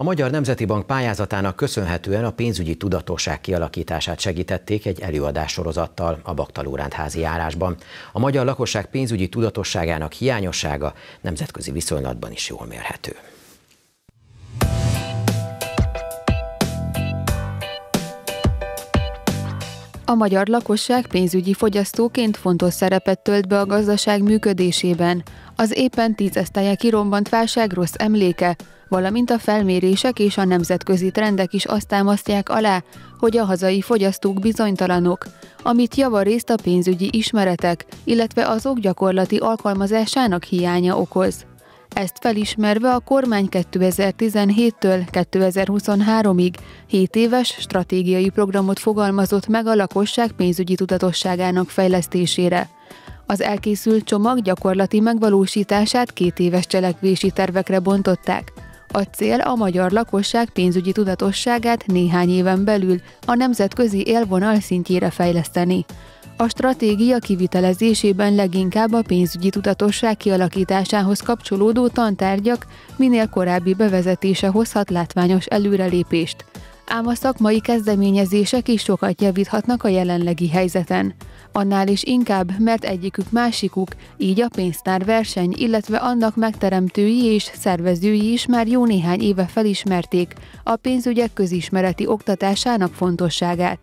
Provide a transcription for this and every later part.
A Magyar Nemzeti Bank pályázatának köszönhetően a pénzügyi tudatosság kialakítását segítették egy előadássorozattal a Baktalóránt házi járásban. A magyar lakosság pénzügyi tudatosságának hiányossága nemzetközi viszonylatban is jól mérhető. A magyar lakosság pénzügyi fogyasztóként fontos szerepet tölt be a gazdaság működésében. Az éppen tízesztelje kirombant válság rossz emléke, valamint a felmérések és a nemzetközi trendek is azt támasztják alá, hogy a hazai fogyasztók bizonytalanok, amit javarészt a pénzügyi ismeretek, illetve azok gyakorlati alkalmazásának hiánya okoz. Ezt felismerve a kormány 2017-től 2023-ig 7 éves stratégiai programot fogalmazott meg a lakosság pénzügyi tudatosságának fejlesztésére. Az elkészült csomag gyakorlati megvalósítását két éves cselekvési tervekre bontották – a cél a magyar lakosság pénzügyi tudatosságát néhány éven belül a nemzetközi élvonal szintjére fejleszteni. A stratégia kivitelezésében leginkább a pénzügyi tudatosság kialakításához kapcsolódó tantárgyak minél korábbi bevezetése hozhat látványos előrelépést – ám a szakmai kezdeményezések is sokat javíthatnak a jelenlegi helyzeten. Annál is inkább, mert egyikük másikuk, így a verseny, illetve annak megteremtői és szervezői is már jó néhány éve felismerték a pénzügyek közismereti oktatásának fontosságát.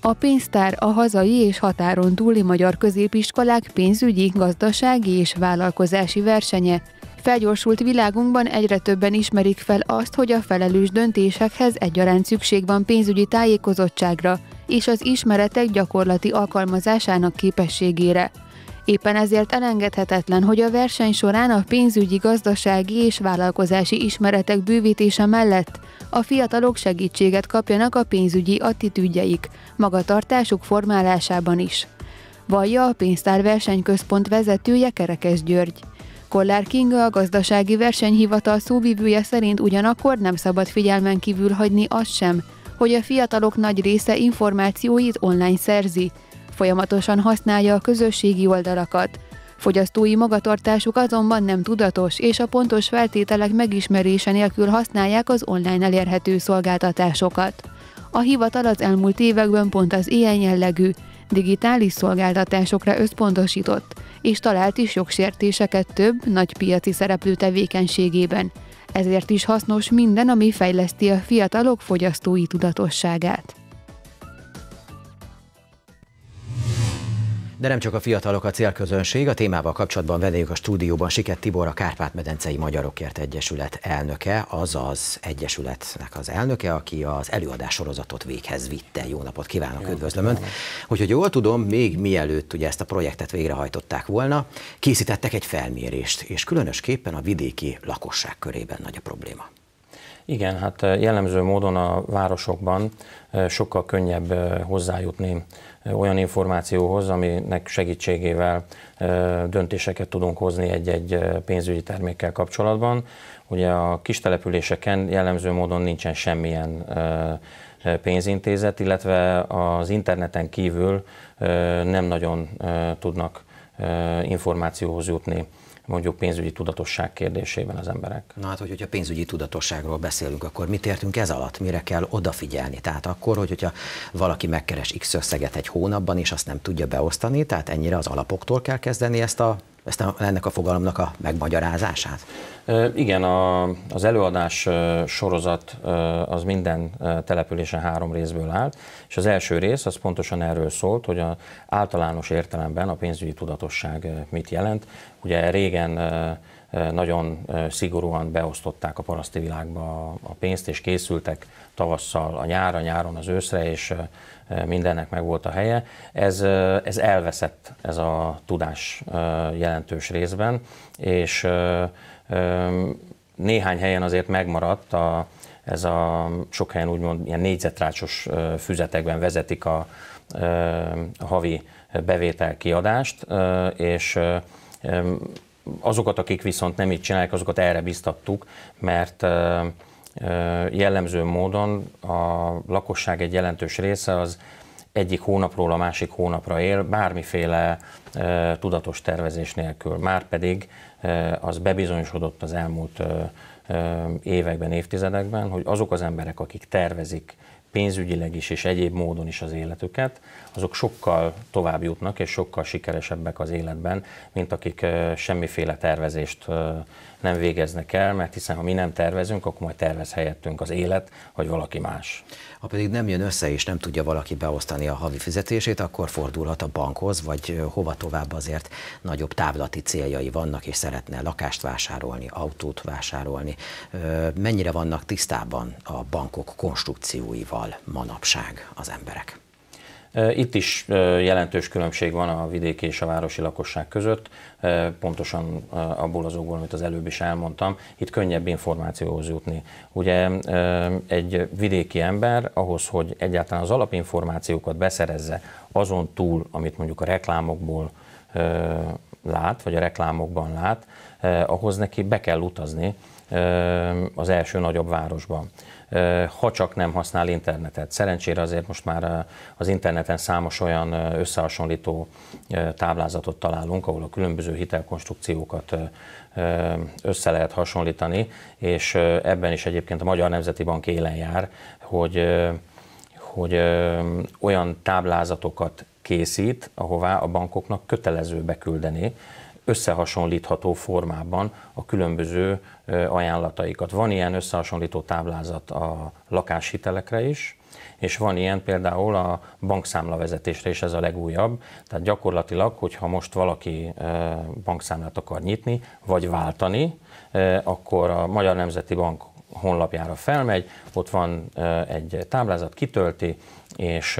A pénztár a hazai és határon túli magyar középiskolák pénzügyi, gazdasági és vállalkozási versenye, Felgyorsult világunkban egyre többen ismerik fel azt, hogy a felelős döntésekhez egyaránt szükség van pénzügyi tájékozottságra és az ismeretek gyakorlati alkalmazásának képességére. Éppen ezért elengedhetetlen, hogy a verseny során a pénzügyi, gazdasági és vállalkozási ismeretek bővítése mellett a fiatalok segítséget kapjanak a pénzügyi attitűdjeik, magatartásuk formálásában is. Vallja a központ vezetője Kerekes György. Kollár Kinga a gazdasági versenyhivatal szóvivője szerint ugyanakkor nem szabad figyelmen kívül hagyni azt sem, hogy a fiatalok nagy része információit online szerzi, folyamatosan használja a közösségi oldalakat. Fogyasztói magatartásuk azonban nem tudatos, és a pontos feltételek megismerése nélkül használják az online elérhető szolgáltatásokat. A hivatal az elmúlt években pont az ilyen jellegű, digitális szolgáltatásokra összpontosított, és talált is jogsértéseket több nagy piaci szereplő tevékenységében. Ezért is hasznos minden, ami fejleszti a fiatalok fogyasztói tudatosságát. De nem csak a fiatalok a célközönség, a témával kapcsolatban vendégük a stúdióban Siket Tibor, a Kárpát-medencei Magyarokért Egyesület elnöke, az az Egyesületnek az elnöke, aki az előadás sorozatot véghez vitte. Jó napot kívánok, Jó üdvözlöm Önt. Úgyhogy jól tudom, még mielőtt ugye ezt a projektet végrehajtották volna, készítettek egy felmérést, és különösképpen a vidéki lakosság körében nagy a probléma. Igen, hát eh, jellemző módon a városokban eh, sokkal könnyebb eh, hozzájutni olyan információhoz, aminek segítségével döntéseket tudunk hozni egy-egy pénzügyi termékkel kapcsolatban. Ugye a kis településeken jellemző módon nincsen semmilyen pénzintézet, illetve az interneten kívül nem nagyon tudnak információhoz jutni mondjuk pénzügyi tudatosság kérdésében az emberek. Na hát, hogy, hogyha pénzügyi tudatosságról beszélünk, akkor mit értünk ez alatt? Mire kell odafigyelni? Tehát akkor, hogy, hogyha valaki megkeres X összeget egy hónapban, és azt nem tudja beosztani, tehát ennyire az alapoktól kell kezdeni ezt a ezt a, ennek a fogalomnak a megmagyarázását? Igen, a, az előadás sorozat az minden településen három részből áll, és az első rész az pontosan erről szólt, hogy a általános értelemben a pénzügyi tudatosság mit jelent. Ugye régen nagyon szigorúan beosztották a paraszti világba a pénzt, és készültek tavasszal a nyára, nyáron az őszre, és mindennek meg volt a helye. Ez, ez elveszett, ez a tudás jelentős részben, és néhány helyen azért megmaradt a, ez a sok helyen úgymond ilyen négyzetrácsos füzetekben vezetik a, a havi bevételkiadást, és azokat, akik viszont nem így csinálják, azokat erre biztattuk, mert jellemző módon a lakosság egy jelentős része az egyik hónapról a másik hónapra él, bármiféle tudatos tervezés nélkül. Márpedig az bebizonyosodott az elmúlt években, évtizedekben, hogy azok az emberek, akik tervezik pénzügyileg is és egyéb módon is az életüket, azok sokkal tovább jutnak és sokkal sikeresebbek az életben, mint akik semmiféle tervezést nem végeznek el, mert hiszen ha mi nem tervezünk, akkor majd tervez helyettünk az élet, vagy valaki más. Ha pedig nem jön össze és nem tudja valaki beosztani a havi fizetését, akkor fordulhat a bankhoz, vagy hova tovább azért nagyobb távlati céljai vannak, és szeretne lakást vásárolni, autót vásárolni. Mennyire vannak tisztában a bankok konstrukcióival manapság az emberek? Itt is jelentős különbség van a vidéki és a városi lakosság között, pontosan abból az okból, amit az előbb is elmondtam, itt könnyebb információhoz jutni. Ugye egy vidéki ember ahhoz, hogy egyáltalán az alapinformációkat beszerezze azon túl, amit mondjuk a reklámokból lát, vagy a reklámokban lát, ahhoz neki be kell utazni az első nagyobb városban ha csak nem használ internetet. Szerencsére azért most már az interneten számos olyan összehasonlító táblázatot találunk, ahol a különböző hitelkonstrukciókat össze lehet hasonlítani, és ebben is egyébként a Magyar Nemzeti Bank élen jár, hogy, hogy olyan táblázatokat készít, ahová a bankoknak kötelező beküldeni összehasonlítható formában a különböző ajánlataikat. Van ilyen összehasonlító táblázat a lakáshitelekre is, és van ilyen például a bankszámlavezetésre is, ez a legújabb. Tehát gyakorlatilag, hogyha most valaki bankszámlát akar nyitni, vagy váltani, akkor a Magyar Nemzeti Bank honlapjára felmegy, ott van egy táblázat, kitölti, és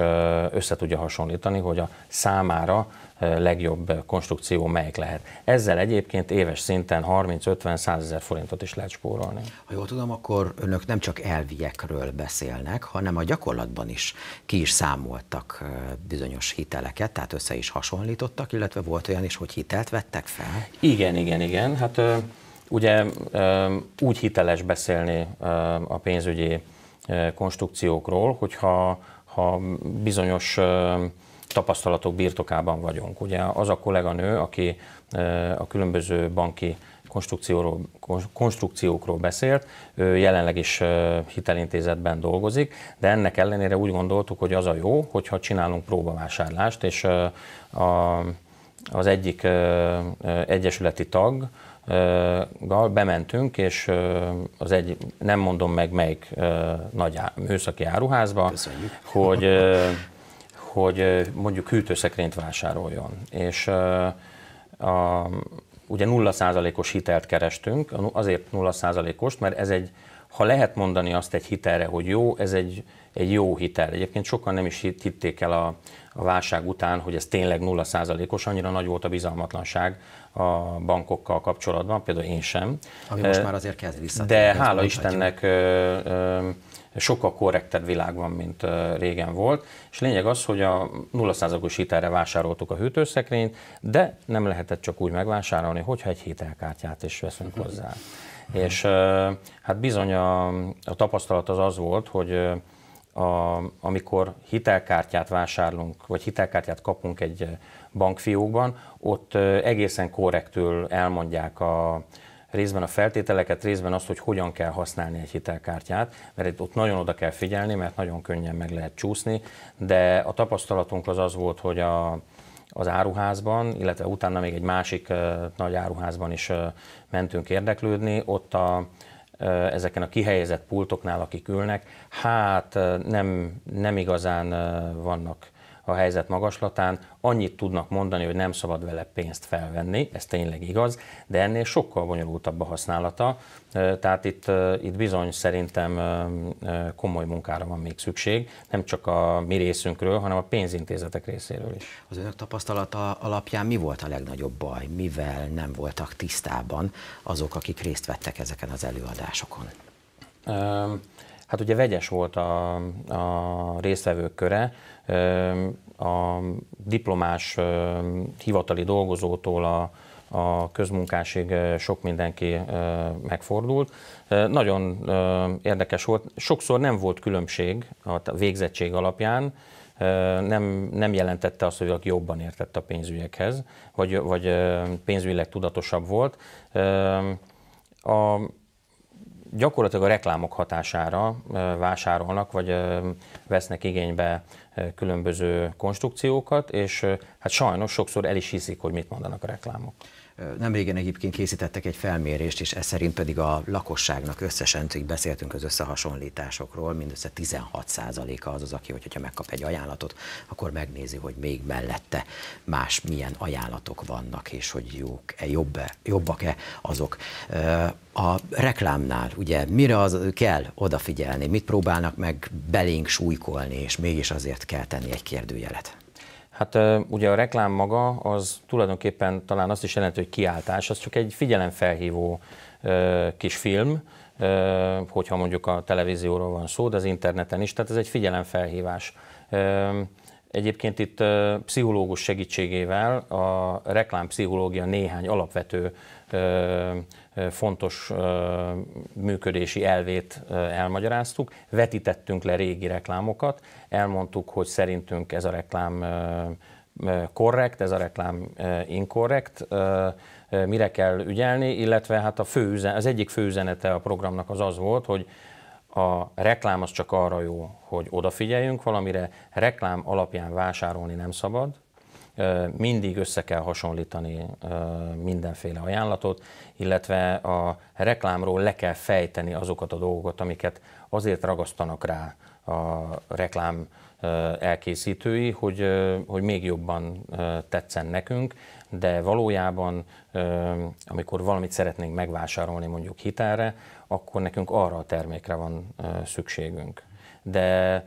össze tudja hasonlítani, hogy a számára legjobb konstrukció melyik lehet. Ezzel egyébként éves szinten 30-50-100 ezer forintot is lehet spórolni. Ha jól tudom, akkor önök nem csak elviekről beszélnek, hanem a gyakorlatban is ki is számoltak bizonyos hiteleket, tehát össze is hasonlítottak, illetve volt olyan is, hogy hitelt vettek fel? Igen, igen, igen. Hát ugye úgy hiteles beszélni a pénzügyi konstrukciókról, hogyha ha bizonyos tapasztalatok birtokában vagyunk. Ugye az a kolléganő, aki e, a különböző banki konstrukcióról, konstrukciókról beszélt, ő jelenleg is e, hitelintézetben dolgozik, de ennek ellenére úgy gondoltuk, hogy az a jó, hogyha csinálunk próbavásárlást, és e, a, az egyik egyesületi tag, gal bementünk, és az egy, nem mondom meg melyik nagy műszaki áruházba, Köszönjük. hogy hogy mondjuk hűtőszekrényt vásároljon. És a, ugye 0%-os hitelt kerestünk, azért 0%-ost, mert ez egy, ha lehet mondani azt egy hitelre, hogy jó, ez egy, egy jó hitel. Egyébként sokan nem is hitték el a, a válság után, hogy ez tényleg 0%-os, annyira nagy volt a bizalmatlanság a bankokkal kapcsolatban, például én sem. Ami most már azért kezd vissza. De hála Istennek ö, ö, sokkal korrektebb világ van, mint régen volt, és lényeg az, hogy a 0%-os hitelre vásároltuk a hűtőszekrényt, de nem lehetett csak úgy megvásárolni, hogyha egy hitelkártyát is veszünk mhm. hozzá. És hát bizony a, a tapasztalat az az volt, hogy a, amikor hitelkártyát vásárlunk, vagy hitelkártyát kapunk egy bankfiókban, ott egészen korrektül elmondják a, részben a feltételeket, részben azt, hogy hogyan kell használni egy hitelkártyát, mert ott nagyon oda kell figyelni, mert nagyon könnyen meg lehet csúszni, de a tapasztalatunk az az volt, hogy a, az áruházban, illetve utána még egy másik uh, nagy áruházban is uh, mentünk érdeklődni, ott a, ezeken a kihelyezett pultoknál, akik ülnek, hát nem, nem igazán vannak a helyzet magaslatán, annyit tudnak mondani, hogy nem szabad vele pénzt felvenni, ez tényleg igaz, de ennél sokkal bonyolultabb a használata, tehát itt, itt bizony szerintem komoly munkára van még szükség, nem csak a mi részünkről, hanem a pénzintézetek részéről is. Az önök tapasztalata alapján mi volt a legnagyobb baj, mivel nem voltak tisztában azok, akik részt vettek ezeken az előadásokon? Hát ugye vegyes volt a, a résztvevők köre, a diplomás hivatali dolgozótól a, a közmunkásig sok mindenki megfordult. Nagyon érdekes volt, sokszor nem volt különbség a végzettség alapján, nem, nem jelentette azt, hogy jobban értett a pénzügyekhez, vagy, vagy pénzügyileg tudatosabb volt. A, gyakorlatilag a reklámok hatására vásárolnak, vagy vesznek igénybe különböző konstrukciókat, és hát sajnos sokszor el is hiszik, hogy mit mondanak a reklámok. Nemrégen egyébként készítettek egy felmérést, és ez szerint pedig a lakosságnak összesen, hogy beszéltünk az összehasonlításokról, mindössze 16%-a az az, aki, hogyha megkap egy ajánlatot, akkor megnézi, hogy még mellette más milyen ajánlatok vannak, és hogy jók-e, jobb-e, jobbak-e azok. A reklámnál ugye mire az kell odafigyelni, mit próbálnak meg belénk súlykolni, és mégis azért kell tenni egy kérdőjelet? Hát ugye a reklám maga az tulajdonképpen talán azt is jelenti, hogy kiáltás, az csak egy figyelemfelhívó kis film, hogyha mondjuk a televízióról van szó, de az interneten is, tehát ez egy figyelemfelhívás. Egyébként itt pszichológus segítségével a reklámpszichológia néhány alapvető fontos működési elvét elmagyaráztuk, vetítettünk le régi reklámokat, elmondtuk, hogy szerintünk ez a reklám korrekt, ez a reklám inkorrekt, mire kell ügyelni, illetve hát a fő az egyik fő üzenete a programnak az az volt, hogy a reklám az csak arra jó, hogy odafigyeljünk valamire, reklám alapján vásárolni nem szabad, mindig össze kell hasonlítani mindenféle ajánlatot, illetve a reklámról le kell fejteni azokat a dolgokat, amiket azért ragasztanak rá a reklám elkészítői, hogy, hogy még jobban tetszen nekünk, de valójában amikor valamit szeretnénk megvásárolni mondjuk hitelre, akkor nekünk arra a termékre van szükségünk. De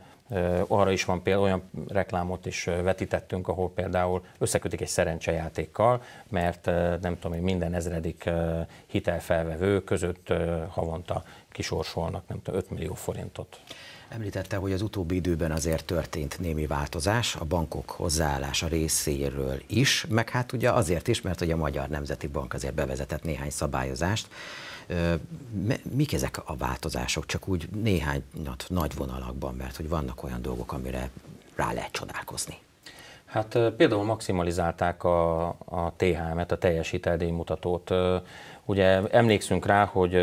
arra is van például, olyan reklámot is vetítettünk, ahol például összekötik egy szerencsejátékkal, mert nem tudom, hogy minden ezredik hitelfelvevő között havonta kisorsolnak, nem tudom, 5 millió forintot. Említette, hogy az utóbbi időben azért történt némi változás a bankok hozzáállása részéről is, meg hát ugye azért is, mert hogy a Magyar Nemzeti Bank azért bevezetett néhány szabályozást. Mik ezek a változások? Csak úgy néhány nagy vonalakban, mert hogy vannak olyan dolgok, amire rá lehet csodálkozni. Hát például maximalizálták a, a THM-et, a teljes hiteldíjmutatót. Ugye emlékszünk rá, hogy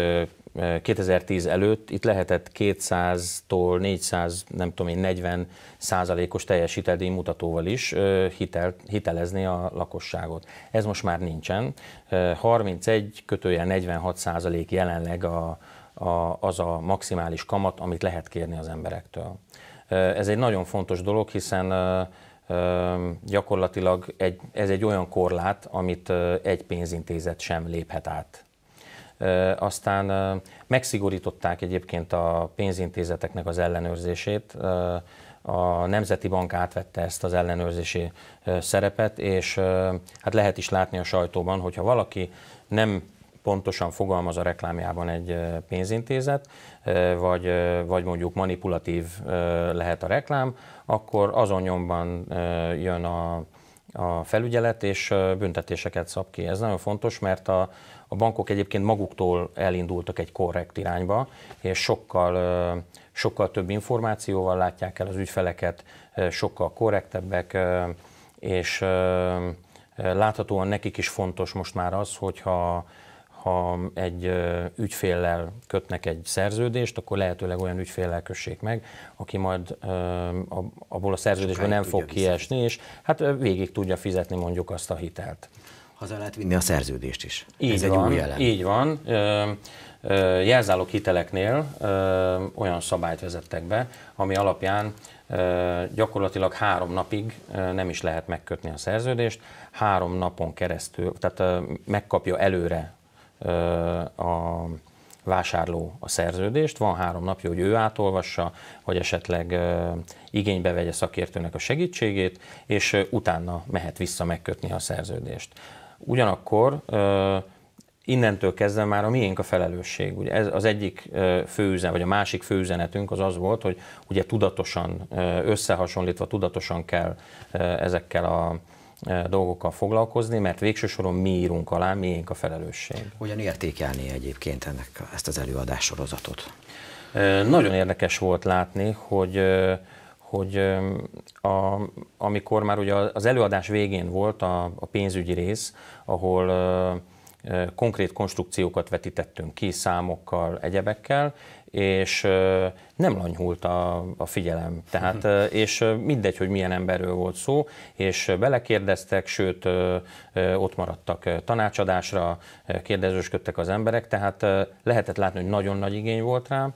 2010 eh, előtt itt lehetett 200-tól 400, nem tudom én, 40 százalékos teljes hiteldíj mutatóval is eh, hitel, hitelezni a lakosságot. Ez most már nincsen. 31 kötője 46 százalék jelenleg a, a, az a maximális kamat, amit lehet kérni az emberektől. Eh, ez egy nagyon fontos dolog, hiszen gyakorlatilag egy, ez egy olyan korlát, amit egy pénzintézet sem léphet át aztán megszigorították egyébként a pénzintézeteknek az ellenőrzését, a Nemzeti Bank átvette ezt az ellenőrzési szerepet, és hát lehet is látni a sajtóban, hogyha valaki nem pontosan fogalmaz a reklámjában egy pénzintézet, vagy, vagy mondjuk manipulatív lehet a reklám, akkor azon nyomban jön a, a felügyelet, és büntetéseket szab ki. Ez nagyon fontos, mert a, a bankok egyébként maguktól elindultak egy korrekt irányba, és sokkal, sokkal több információval látják el az ügyfeleket, sokkal korrektebbek, és láthatóan nekik is fontos most már az, hogyha ha egy ügyféllel kötnek egy szerződést, akkor lehetőleg olyan ügyféllel kössék meg, aki majd abból a szerződésből nem fog kiesni, és hát végig tudja fizetni mondjuk azt a hitelt haza lehet vinni a szerződést is. Így Ez van, egy új jelen. Így van. jelzálók hiteleknél olyan szabályt vezettek be, ami alapján gyakorlatilag három napig nem is lehet megkötni a szerződést. Három napon keresztül, tehát megkapja előre a vásárló a szerződést, van három napja, hogy ő átolvassa, vagy esetleg igénybe vegye szakértőnek a segítségét, és utána mehet vissza megkötni a szerződést. Ugyanakkor innentől kezdve már a miénk a felelősség. Ugye ez az egyik főüzenet, vagy a másik főüzenetünk az az volt, hogy ugye tudatosan, összehasonlítva tudatosan kell ezekkel a dolgokkal foglalkozni, mert végső soron mi írunk alá, miénk a felelősség. Hogyan értékelni egyébként ennek, ezt az előadássorozatot? Nagyon érdekes volt látni, hogy hogy a, amikor már ugye az előadás végén volt a, a pénzügyi rész, ahol konkrét konstrukciókat vetítettünk ki számokkal, egyebekkel, és nem lanyhult a, a figyelem. Tehát, mhm. és mindegy, hogy milyen emberről volt szó, és belekérdeztek, sőt, ott maradtak tanácsadásra, kérdezősködtek az emberek, tehát lehetett látni, hogy nagyon nagy igény volt rám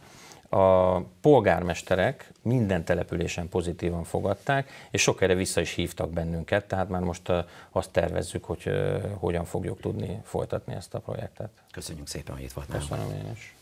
a polgármesterek minden településen pozitívan fogadták, és sok erre vissza is hívtak bennünket, tehát már most azt tervezzük, hogy hogyan fogjuk tudni folytatni ezt a projektet. Köszönjük szépen, hogy itt voltál. Köszönöm én is.